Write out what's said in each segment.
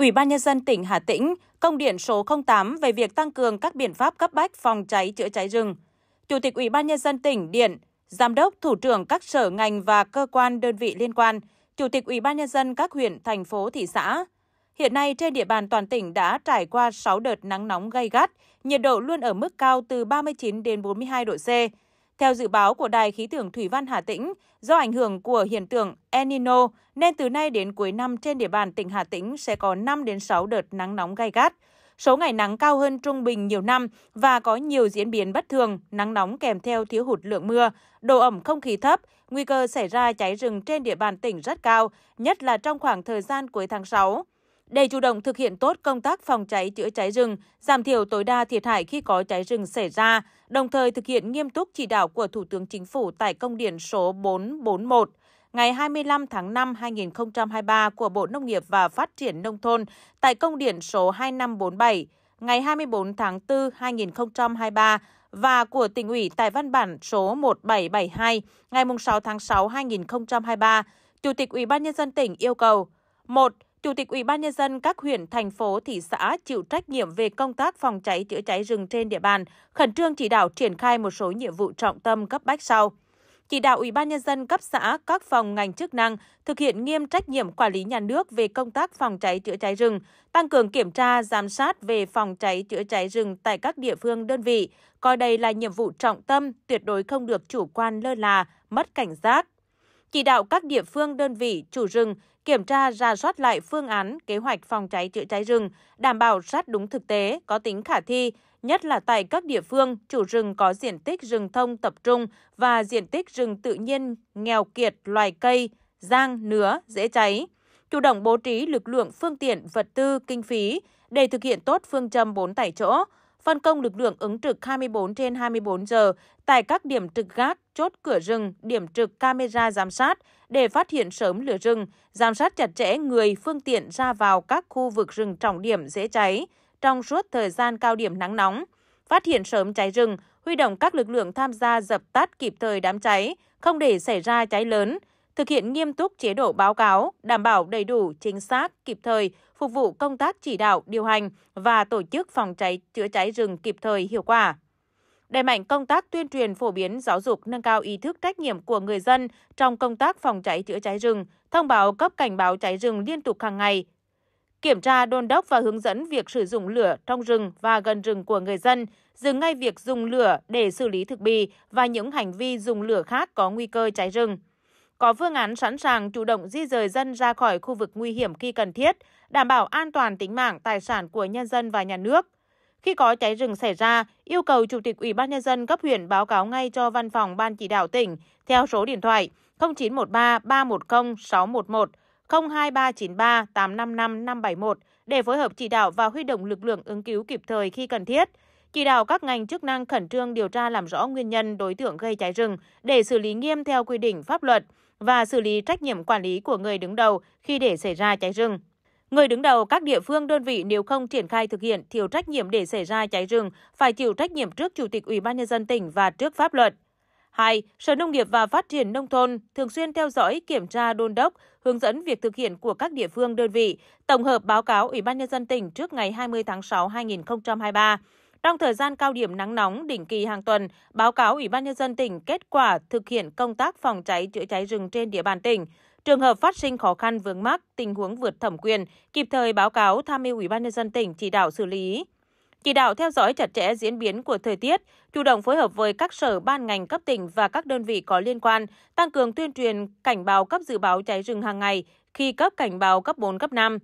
Ủy ban Nhân dân tỉnh Hà Tĩnh công điện số 08 về việc tăng cường các biện pháp cấp bách phòng cháy chữa cháy rừng. Chủ tịch Ủy ban Nhân dân tỉnh điện, Giám đốc, Thủ trưởng các sở ngành và cơ quan đơn vị liên quan, Chủ tịch Ủy ban Nhân dân các huyện, thành phố, thị xã. Hiện nay trên địa bàn toàn tỉnh đã trải qua 6 đợt nắng nóng gay gắt, nhiệt độ luôn ở mức cao từ 39 đến 42 độ C. Theo dự báo của Đài Khí tượng Thủy văn Hà Tĩnh, do ảnh hưởng của hiện tượng El Nino nên từ nay đến cuối năm trên địa bàn tỉnh Hà Tĩnh sẽ có 5 đến 6 đợt nắng nóng gai gắt. Số ngày nắng cao hơn trung bình nhiều năm và có nhiều diễn biến bất thường, nắng nóng kèm theo thiếu hụt lượng mưa, độ ẩm không khí thấp, nguy cơ xảy ra cháy rừng trên địa bàn tỉnh rất cao, nhất là trong khoảng thời gian cuối tháng 6. Để chủ động thực hiện tốt công tác phòng cháy chữa cháy rừng, giảm thiểu tối đa thiệt hại khi có cháy rừng xảy ra, đồng thời thực hiện nghiêm túc chỉ đạo của Thủ tướng Chính phủ tại công điện số 441 ngày 25 tháng 5 2023 của Bộ Nông nghiệp và Phát triển Nông thôn tại công điện số 2547 ngày 24 tháng 4 2023 và của tỉnh ủy tại văn bản số 1772 ngày 6 tháng 6 2023, Chủ tịch Ủy ban nhân dân tỉnh yêu cầu: 1. Chủ tịch Ủy ban nhân dân các huyện, thành phố, thị xã chịu trách nhiệm về công tác phòng cháy chữa cháy rừng trên địa bàn, khẩn trương chỉ đạo triển khai một số nhiệm vụ trọng tâm cấp bách sau chỉ đạo Ủy ban nhân dân cấp xã, các phòng ngành chức năng thực hiện nghiêm trách nhiệm quản lý nhà nước về công tác phòng cháy chữa cháy rừng, tăng cường kiểm tra, giám sát về phòng cháy chữa cháy rừng tại các địa phương đơn vị, coi đây là nhiệm vụ trọng tâm, tuyệt đối không được chủ quan lơ là, mất cảnh giác, chỉ đạo các địa phương đơn vị chủ rừng kiểm tra ra soát lại phương án kế hoạch phòng cháy chữa cháy rừng, đảm bảo sát đúng thực tế, có tính khả thi, nhất là tại các địa phương chủ rừng có diện tích rừng thông tập trung và diện tích rừng tự nhiên nghèo kiệt loài cây, giang, nứa, dễ cháy. Chủ động bố trí lực lượng phương tiện, vật tư, kinh phí để thực hiện tốt phương châm bốn tại chỗ, phân công lực lượng ứng trực 24 trên 24 giờ tại các điểm trực gác, chốt cửa rừng, điểm trực camera giám sát để phát hiện sớm lửa rừng, giám sát chặt chẽ người, phương tiện ra vào các khu vực rừng trọng điểm dễ cháy trong suốt thời gian cao điểm nắng nóng. Phát hiện sớm cháy rừng, huy động các lực lượng tham gia dập tắt kịp thời đám cháy, không để xảy ra cháy lớn, thực hiện nghiêm túc chế độ báo cáo, đảm bảo đầy đủ, chính xác, kịp thời, phục vụ công tác chỉ đạo, điều hành và tổ chức phòng cháy chữa cháy rừng kịp thời hiệu quả. Đẩy mạnh công tác tuyên truyền phổ biến giáo dục nâng cao ý thức trách nhiệm của người dân trong công tác phòng cháy chữa cháy rừng, thông báo cấp cảnh báo cháy rừng liên tục hàng ngày, kiểm tra đôn đốc và hướng dẫn việc sử dụng lửa trong rừng và gần rừng của người dân, dừng ngay việc dùng lửa để xử lý thực bì và những hành vi dùng lửa khác có nguy cơ cháy rừng có phương án sẵn sàng chủ động di rời dân ra khỏi khu vực nguy hiểm khi cần thiết, đảm bảo an toàn tính mạng, tài sản của nhân dân và nhà nước. Khi có cháy rừng xảy ra, yêu cầu Chủ tịch Ủy ban Nhân dân cấp huyện báo cáo ngay cho Văn phòng Ban Chỉ đạo tỉnh theo số điện thoại 0913 310 611 02393 855 571 để phối hợp chỉ đạo và huy động lực lượng ứng cứu kịp thời khi cần thiết chỉ đạo các ngành chức năng khẩn trương điều tra làm rõ nguyên nhân đối tượng gây cháy rừng để xử lý nghiêm theo quy định pháp luật, và xử lý trách nhiệm quản lý của người đứng đầu khi để xảy ra cháy rừng. Người đứng đầu các địa phương đơn vị nếu không triển khai thực hiện thiếu trách nhiệm để xảy ra cháy rừng phải chịu trách nhiệm trước Chủ tịch Ủy ban nhân dân tỉnh và trước pháp luật. 2. Sở Nông nghiệp và Phát triển Nông thôn thường xuyên theo dõi, kiểm tra, đôn đốc, hướng dẫn việc thực hiện của các địa phương đơn vị, tổng hợp báo cáo Ủy ban Nhân dân tỉnh trước ngày 20 tháng 6 2023, trong thời gian cao điểm nắng nóng định kỳ hàng tuần, báo cáo Ủy ban nhân dân tỉnh kết quả thực hiện công tác phòng cháy chữa cháy rừng trên địa bàn tỉnh. Trường hợp phát sinh khó khăn vướng mắc, tình huống vượt thẩm quyền, kịp thời báo cáo tham mưu Ủy ban nhân dân tỉnh chỉ đạo xử lý. Chỉ đạo theo dõi chặt chẽ diễn biến của thời tiết, chủ động phối hợp với các sở ban ngành cấp tỉnh và các đơn vị có liên quan, tăng cường tuyên truyền cảnh báo cấp dự báo cháy rừng hàng ngày khi cấp cảnh báo cấp 4 cấp 5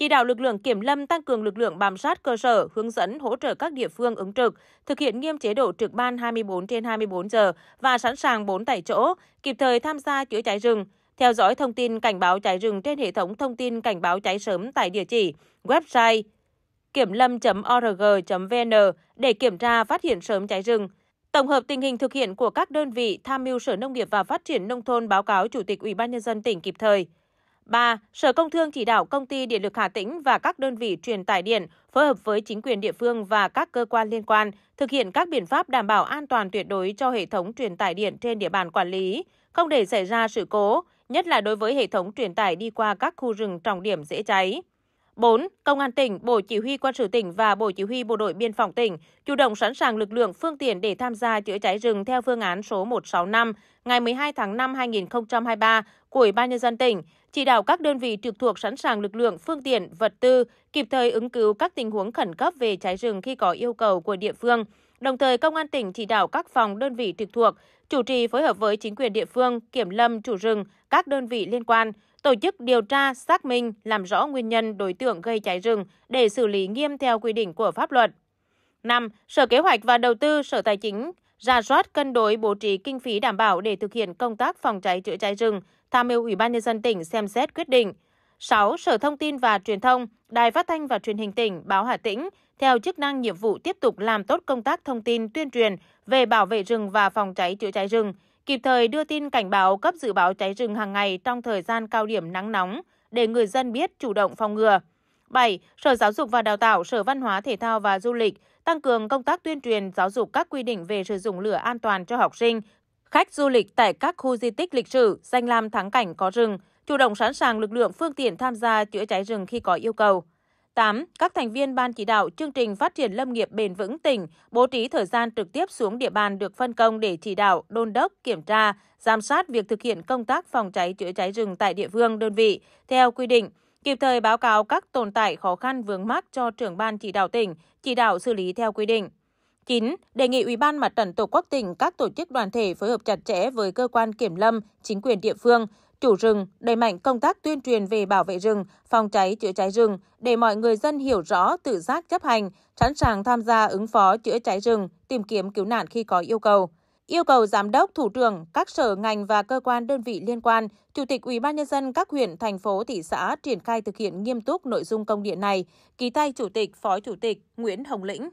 chỉ đạo lực lượng kiểm lâm tăng cường lực lượng bám sát cơ sở, hướng dẫn hỗ trợ các địa phương ứng trực, thực hiện nghiêm chế độ trực ban 24 trên 24 giờ và sẵn sàng 4 tại chỗ, kịp thời tham gia chữa cháy rừng, theo dõi thông tin cảnh báo cháy rừng trên hệ thống thông tin cảnh báo cháy sớm tại địa chỉ website kiểm lâm.org.vn để kiểm tra phát hiện sớm cháy rừng. Tổng hợp tình hình thực hiện của các đơn vị tham mưu Sở Nông nghiệp và Phát triển Nông thôn báo cáo Chủ tịch Ủy ban Nhân dân tỉnh kịp thời. 3. Sở Công Thương chỉ đạo Công ty Điện lực Hà Tĩnh và các đơn vị truyền tải điện phối hợp với chính quyền địa phương và các cơ quan liên quan thực hiện các biện pháp đảm bảo an toàn tuyệt đối cho hệ thống truyền tải điện trên địa bàn quản lý, không để xảy ra sự cố, nhất là đối với hệ thống truyền tải đi qua các khu rừng trọng điểm dễ cháy. 4. Công an tỉnh, Bộ Chỉ huy quân sự tỉnh và Bộ Chỉ huy Bộ đội Biên phòng tỉnh chủ động sẵn sàng lực lượng phương tiện để tham gia chữa cháy rừng theo phương án số 165 ngày 12 tháng 5 2023 của Ủy ban Nhân dân tỉnh, chỉ đạo các đơn vị trực thuộc sẵn sàng lực lượng, phương tiện, vật tư, kịp thời ứng cứu các tình huống khẩn cấp về cháy rừng khi có yêu cầu của địa phương. Đồng thời, Công an tỉnh chỉ đạo các phòng đơn vị trực thuộc, chủ trì phối hợp với chính quyền địa phương, kiểm lâm, chủ rừng, các đơn vị liên quan, tổ chức điều tra, xác minh, làm rõ nguyên nhân đối tượng gây cháy rừng để xử lý nghiêm theo quy định của pháp luật. 5. Sở Kế hoạch và Đầu tư, Sở Tài chính ra soát cân đối bố trí kinh phí đảm bảo để thực hiện công tác phòng cháy chữa cháy rừng, tham mưu Ủy ban nhân dân tỉnh xem xét quyết định. 6. Sở Thông tin và Truyền thông, Đài Phát thanh và Truyền hình tỉnh, Báo Hà Tĩnh, theo chức năng nhiệm vụ tiếp tục làm tốt công tác thông tin tuyên truyền về bảo vệ rừng và phòng cháy chữa cháy rừng, kịp thời đưa tin cảnh báo cấp dự báo cháy rừng hàng ngày trong thời gian cao điểm nắng nóng để người dân biết chủ động phòng ngừa. 7. Sở Giáo dục và Đào tạo, Sở Văn hóa Thể thao và Du lịch tăng cường công tác tuyên truyền giáo dục các quy định về sử dụng lửa an toàn cho học sinh, khách du lịch tại các khu di tích lịch sử, danh lam thắng cảnh có rừng, chủ động sẵn sàng lực lượng phương tiện tham gia chữa cháy rừng khi có yêu cầu. 8. Các thành viên ban chỉ đạo chương trình phát triển lâm nghiệp bền vững tỉnh bố trí thời gian trực tiếp xuống địa bàn được phân công để chỉ đạo, đôn đốc, kiểm tra, giám sát việc thực hiện công tác phòng cháy chữa cháy rừng tại địa phương đơn vị theo quy định kịp thời báo cáo các tồn tại khó khăn vướng mắc cho trưởng ban chỉ đạo tỉnh, chỉ đạo xử lý theo quy định. 9. Đề nghị Ủy ban Mặt trận Tổ quốc tỉnh các tổ chức đoàn thể phối hợp chặt chẽ với cơ quan kiểm lâm, chính quyền địa phương, chủ rừng đẩy mạnh công tác tuyên truyền về bảo vệ rừng, phòng cháy chữa cháy rừng để mọi người dân hiểu rõ tự giác chấp hành, sẵn sàng tham gia ứng phó chữa cháy rừng, tìm kiếm cứu nạn khi có yêu cầu yêu cầu giám đốc, thủ trưởng các sở ngành và cơ quan đơn vị liên quan, chủ tịch Ủy ban nhân dân các huyện, thành phố, thị xã triển khai thực hiện nghiêm túc nội dung công điện này, ký tay chủ tịch, phó chủ tịch Nguyễn Hồng Lĩnh.